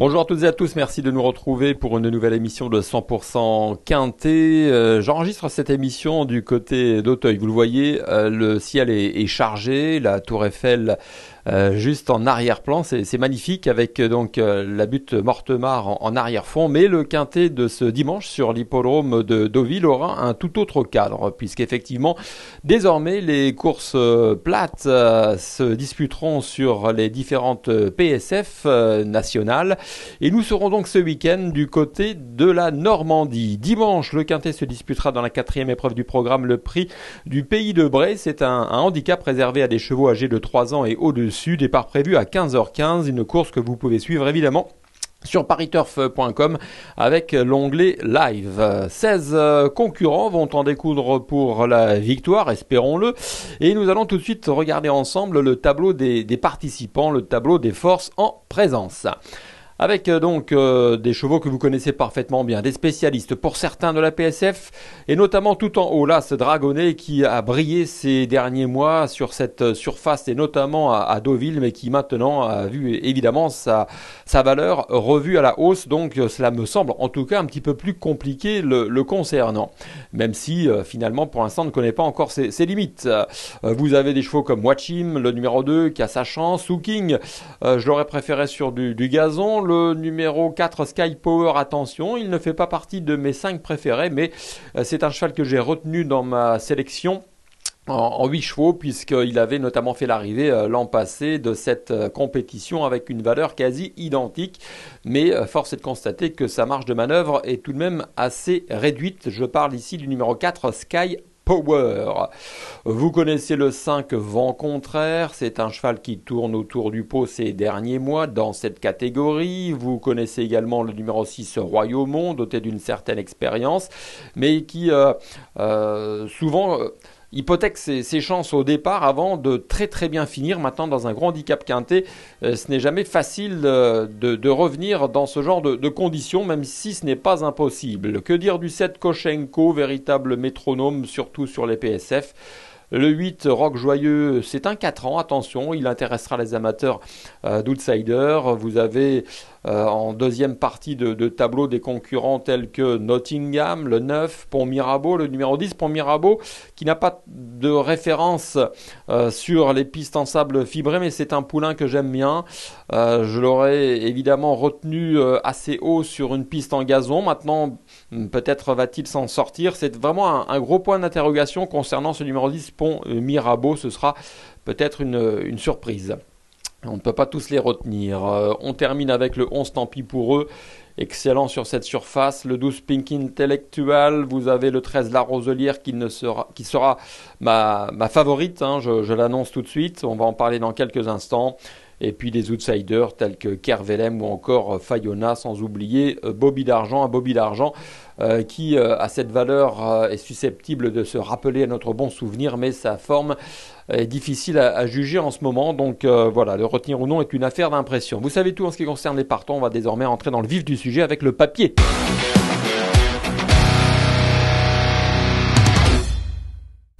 Bonjour à toutes et à tous, merci de nous retrouver pour une nouvelle émission de 100% Quintet. Euh, j'enregistre cette émission du côté d'Auteuil. Vous le voyez, euh, le ciel est, chargé, la tour Eiffel euh, juste en arrière-plan. C'est magnifique avec euh, donc euh, la butte Mortemar en, arrière-fond. Mais le quintet de ce dimanche sur l'hippodrome de Deauville aura un tout autre cadre, puisqu'effectivement, désormais, les courses plates se disputeront sur les différentes PSF nationales. Et nous serons donc ce week-end du côté de la Normandie. Dimanche, le quintet se disputera dans la quatrième épreuve du programme, le prix du pays de Bray. C'est un, handicap réservé à des chevaux âgés de 3 ans et au-dessus Départ prévu à 15h15, une course que vous pouvez suivre évidemment sur pariturf.com avec l'onglet live. 16 euh, concurrents vont en découdre pour la victoire, espérons-le. Et nous allons tout de suite regarder ensemble le tableau des participants, le tableau des forces en présence avec euh, donc euh, des chevaux que vous connaissez parfaitement bien, des spécialistes pour certains de la PSF, et notamment tout en haut là, ce Dragonnet qui a brillé ces derniers mois sur cette euh, surface, et notamment à, Deauville, mais qui maintenant a vu évidemment sa, valeur revue à la hausse, donc cela me semble en tout cas un petit peu plus compliqué le, concernant, même si finalement pour l'instant ne connaît pas encore ses, limites. vous avez des chevaux comme Watchim, le numéro 2 qui a sa chance, ou King, je l'aurais préféré sur du gazon, le numéro 4 Sky Power, attention, il ne fait pas partie de mes 5 préférés, mais euh, c'est un cheval que j'ai retenu dans ma sélection en, 8 chevaux, puisqu'il avait notamment fait l'arrivée euh, l'an passé de cette euh, compétition avec une valeur quasi identique. Mais force est de constater que sa marge de manœuvre est tout de même assez réduite. Je parle ici du numéro 4 Sky Power. Vous connaissez le 5 vent contraire, c'est un cheval qui tourne autour du pot ces derniers mois dans cette catégorie. Vous connaissez également le numéro 6 Royaumont, doté d'une certaine expérience, mais qui euh, euh, souvent... Euh, hypothèque ses, ses, chances au départ avant de très très bien finir. Maintenant, dans un grand handicap quinté, euh, ce n'est jamais facile euh, de, revenir dans ce genre de, conditions, même si ce n'est pas impossible. Que dire du 7 Koshenko, véritable métronome, surtout sur les PSF le 8, Rock Joyeux, c'est un 4 ans, attention, il intéressera les amateurs euh, d'outsiders. Vous avez euh, en deuxième partie de, tableau des concurrents tels que Nottingham, le 9, Pont Mirabeau, le numéro 10, Pont Mirabeau, qui n'a pas de référence euh, sur les pistes en sable fibré, mais c'est un poulain que j'aime bien. Euh, je l'aurais évidemment retenu assez haut sur une piste en gazon. Maintenant, hmm, peut-être va-t-il s'en sortir. C'est vraiment un, gros point d'interrogation concernant ce numéro 10, Pont Mirabeau. Ce sera peut-être une surprise. On ne peut pas tous les retenir. Euh, on termine avec le 11, tant pis pour eux. Excellent sur cette surface. Le 12, Pink Intellectual. Vous avez le 13, La Roselière, qui, ne sera, qui sera ma, favorite. Hein. je l'annonce tout de suite. On va en parler dans quelques instants et puis des outsiders tels que Kervelem ou encore euh, Fayona, sans oublier euh, Bobby d'Argent, un Bobby d'Argent euh, qui à cette valeur, est susceptible de se rappeler à notre bon souvenir, mais sa forme est difficile à, à juger en ce moment. Donc voilà, le retenir ou non est une affaire d'impression. Vous savez tout en ce qui concerne les partants, on va désormais entrer dans le vif du sujet avec le papier.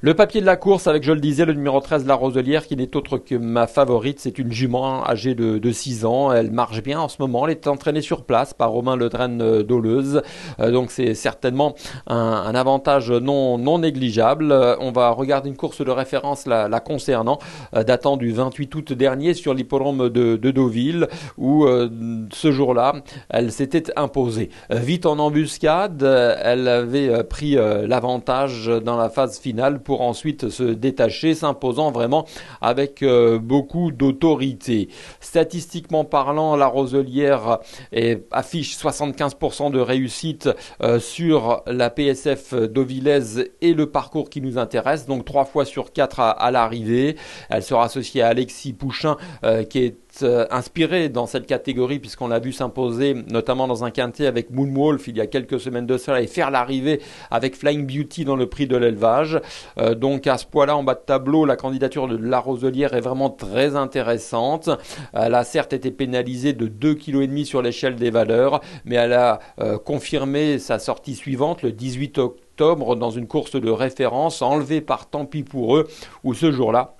Le papier de la course avec, je le disais, le numéro 13, La Roselière, qui n'est autre que ma favorite. C'est une jument âgée de, 6 ans. Elle marche bien en ce moment. Elle est entraînée sur place par Romain Ledraine euh, d'Oleuse. Euh, donc c'est certainement un, avantage non, non négligeable. Euh, on va regarder une course de référence la, concernant, datant du 28 août dernier sur l'hippodrome de, Deauville, où ce jour-là, elle s'était imposée. vite en embuscade, elle avait pris l'avantage dans la phase finale pour ensuite se détacher, s'imposant vraiment avec euh, beaucoup d'autorité. Statistiquement parlant, la Roselière et affiche 75% de réussite euh, sur la PSF d'Ovillez et le parcours qui nous intéresse, donc trois fois sur quatre à, l'arrivée. Elle sera associée à Alexis Pouchin euh, qui est euh, inspiré dans cette catégorie puisqu'on l'a vu s'imposer notamment dans un quintet avec Moonwolf il y a quelques semaines de cela et faire l'arrivée avec Flying Beauty dans le prix de l'élevage. Euh, donc à ce point-là, en bas de tableau, la candidature de La Roselière est vraiment très intéressante. Euh, elle a certes été pénalisée de 2,5 kg sur l'échelle des valeurs, mais elle a confirmé sa sortie suivante le 18 octobre dans une course de référence enlevée par tant pis pour eux où ce jour-là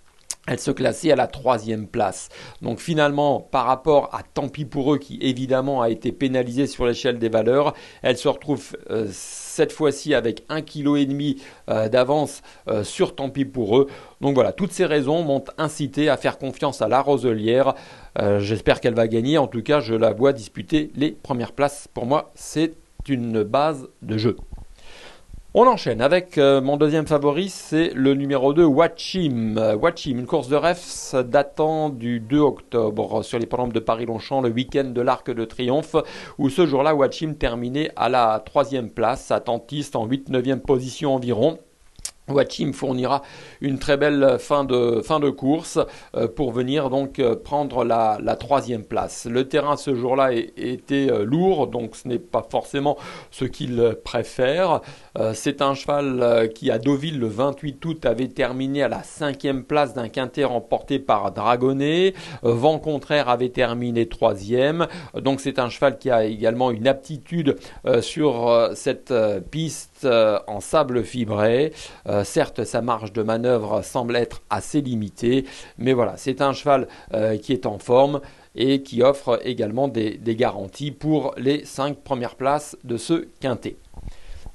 elle se classait à la troisième place. Donc finalement, par rapport à Tant pis pour eux, qui évidemment a été pénalisé sur l'échelle des valeurs, elle se retrouve euh, cette fois-ci avec un kilo et demi euh, d'avance euh, sur Tant pis pour eux. Donc voilà, toutes ces raisons m'ont incité à faire confiance à la Roselière. J'espère qu'elle va gagner. En tout cas, je la vois disputer les premières places. Pour moi, c'est une base de jeu. On enchaîne avec euh, mon deuxième favori, c'est le numéro 2, Watchim. Watchim, une course de refs datant du 2 octobre sur les programmes de Paris-Longchamp, le week-end de l'Arc de Triomphe, où ce jour-là, Watchim terminait à la troisième place, attentiste en 8-9e position environ. Watchim fournira une très belle fin de, course euh, pour venir donc euh, prendre la, troisième place. Le terrain ce jour-là était euh, lourd, donc ce n'est pas forcément ce qu'il préfère. C'est un cheval qui à Deauville le 28 août avait terminé à la cinquième place d'un quintet remporté par Dragonnet. Vent contraire avait terminé troisième. Donc c'est un cheval qui a également une aptitude sur cette piste en sable fibré certes, sa marge de manœuvre semble être assez limitée, mais voilà, c'est un cheval euh, qui est en forme et qui offre également des, des garanties pour les 5 premières places de ce quintet.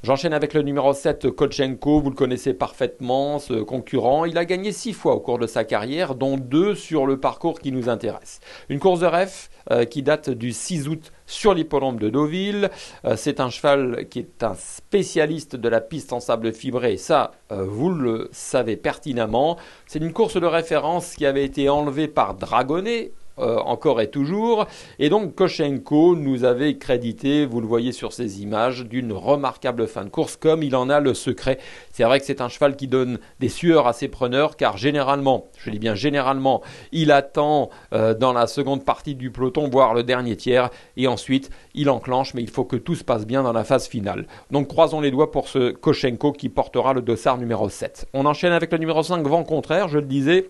J'enchaîne avec le numéro 7, Kochenko. Vous le connaissez parfaitement, ce concurrent. Il a gagné 6 fois au cours de sa carrière, dont 2 sur le parcours qui nous intéresse. Une course de ref euh, qui date du 6 août sur l'hippodrome de Deauville. Euh, c'est un cheval qui est un spécialiste de la piste en sable fibré. Ça, euh, vous le savez pertinemment. C'est une course de référence qui avait été enlevée par Dragonnet euh, encore et toujours. Et donc Koshenko nous avait crédité, vous le voyez sur ces images, d'une remarquable fin de course, comme il en a le secret. C'est vrai que c'est un cheval qui donne des sueurs à ses preneurs, car généralement, je dis bien généralement, il attend euh, dans la seconde partie du peloton, voire le dernier tiers, et ensuite il enclenche, mais il faut que tout se passe bien dans la phase finale. Donc croisons les doigts pour ce Koshenko qui portera le dossard numéro 7. On enchaîne avec le numéro 5, vent contraire, je le disais.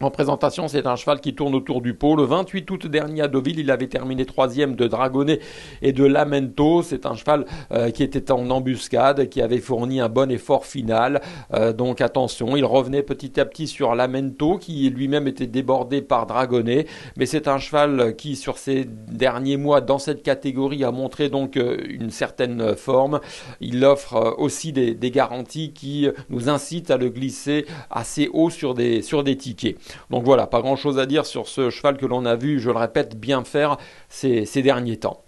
En présentation, c'est un cheval qui tourne autour du pot. Le 28 août dernier à Deauville, il avait terminé troisième de Dragonnet et de Lamento. C'est un cheval euh, qui était en embuscade, qui avait fourni un bon effort final. Euh, donc attention, il revenait petit à petit sur Lamento, qui lui-même était débordé par Dragonnet. Mais c'est un cheval qui, sur ces derniers mois, dans cette catégorie, a montré donc euh, une certaine forme. Il offre aussi des, garanties qui nous incitent à le glisser assez haut sur des tickets. Donc voilà, pas grand chose à dire sur ce cheval que l'on a vu, je le répète, bien faire ces, derniers temps.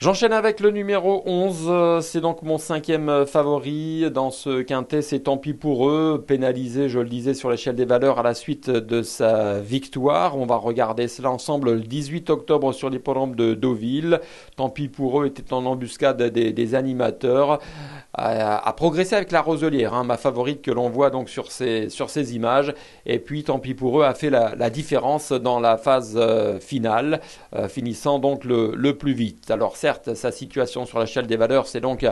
J'enchaîne avec le numéro 11, euh, c'est donc mon cinquième euh, favori dans ce quintet, c'est tant pis pour eux, pénalisé je le disais sur l'échelle des valeurs à la suite de sa victoire, on va regarder cela ensemble le 18 octobre sur l'hippodrome de Deauville, tant pis pour eux était en embuscade des animateurs, à, progresser avec la Roselière, hein, ma favorite que l'on voit donc sur ces, sur ces images. Et puis tant pis pour eux, a fait la, différence dans la phase euh, finale, euh, finissant donc le, le, plus vite. Alors certes, sa situation sur la chaîne des valeurs s'est donc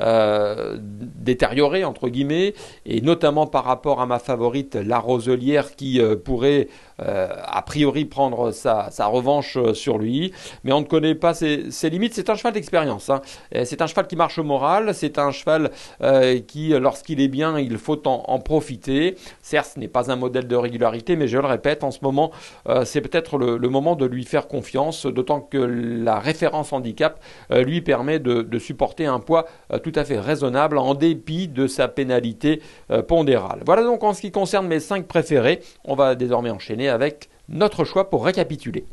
euh, détériorée, entre guillemets, et notamment par rapport à ma favorite, la Roselière, qui pourrait a priori prendre sa, sa, revanche sur lui. Mais on ne connaît pas ses, ses limites, c'est un cheval d'expérience. Hein. C'est un cheval qui marche au moral, c'est un cheval euh, qui, euh, lorsqu'il est bien, il faut en, profiter. Certes, ce n'est pas un modèle de régularité, mais je le répète, en ce moment, euh, c'est peut-être le, moment de lui faire confiance, d'autant que la référence handicap lui permet de, de, supporter un poids tout à fait raisonnable en dépit de sa pénalité pondérale. Voilà donc en ce qui concerne mes 5 préférés. On va désormais enchaîner avec notre choix pour récapituler.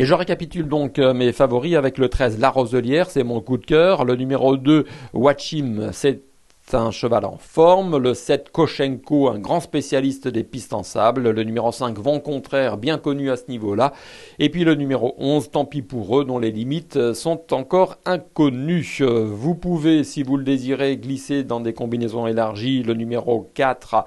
Et je récapitule donc euh, mes favoris avec le 13, La Roselière, c'est mon coup de cœur. Le numéro 2, Watchim, c'est un cheval en forme, le 7 Koshenko, un grand spécialiste des pistes en sable, le numéro 5 Vent Contraire, bien connu à ce niveau-là, et puis le numéro 11 Tant pis pour eux, dont les limites sont encore inconnues. Euh, vous pouvez, si vous le désirez, glisser dans des combinaisons élargies. Le numéro 4,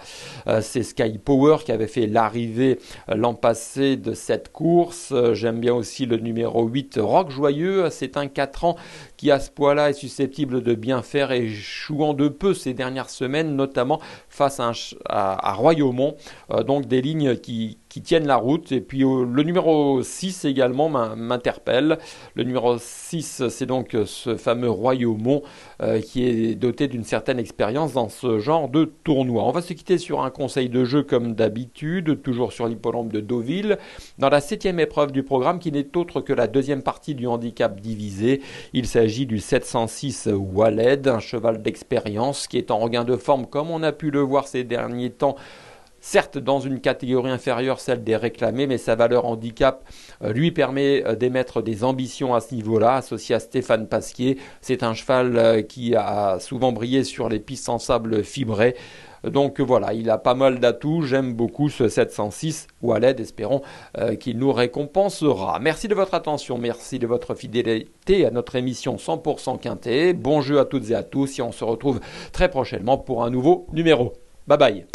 euh, c'est Sky Power qui avait fait l'arrivée euh, l'an passé de cette course. J'aime bien aussi le numéro 8 Rock Joyeux, c'est un 4 ans qui à ce point-là est susceptible de bien faire, et jouant de peu ces dernières semaines, notamment face à, Royaumont. Euh, donc des lignes qui, qui tiennent la route. Et puis euh, le numéro 6 également m'interpelle. Le numéro 6, c'est donc euh, ce fameux Royaumont euh, qui est doté d'une certaine expérience dans ce genre de tournoi. On va se quitter sur un conseil de jeu comme d'habitude, toujours sur l'hippodrome de Deauville, dans la septième épreuve du programme qui n'est autre que la deuxième partie du handicap divisé. Il s'agit du 706 Waled, un cheval d'expérience qui est en regain de forme comme on a pu le voir ces derniers temps certes dans une catégorie inférieure, celle des réclamés, mais sa valeur handicap euh, lui permet euh, d'émettre des ambitions à ce niveau-là, associé à Stéphane Pasquier. C'est un cheval euh, qui a souvent brillé sur les pistes en sable fibré. Donc voilà, il a pas mal d'atouts. J'aime beaucoup ce 706 Wallet. Espérons qu'il nous récompensera. Merci de votre attention. Merci de votre fidélité à notre émission 100% Quintet. Bon jeu à toutes et à tous. Et on se retrouve très prochainement pour un nouveau numéro. Bye bye.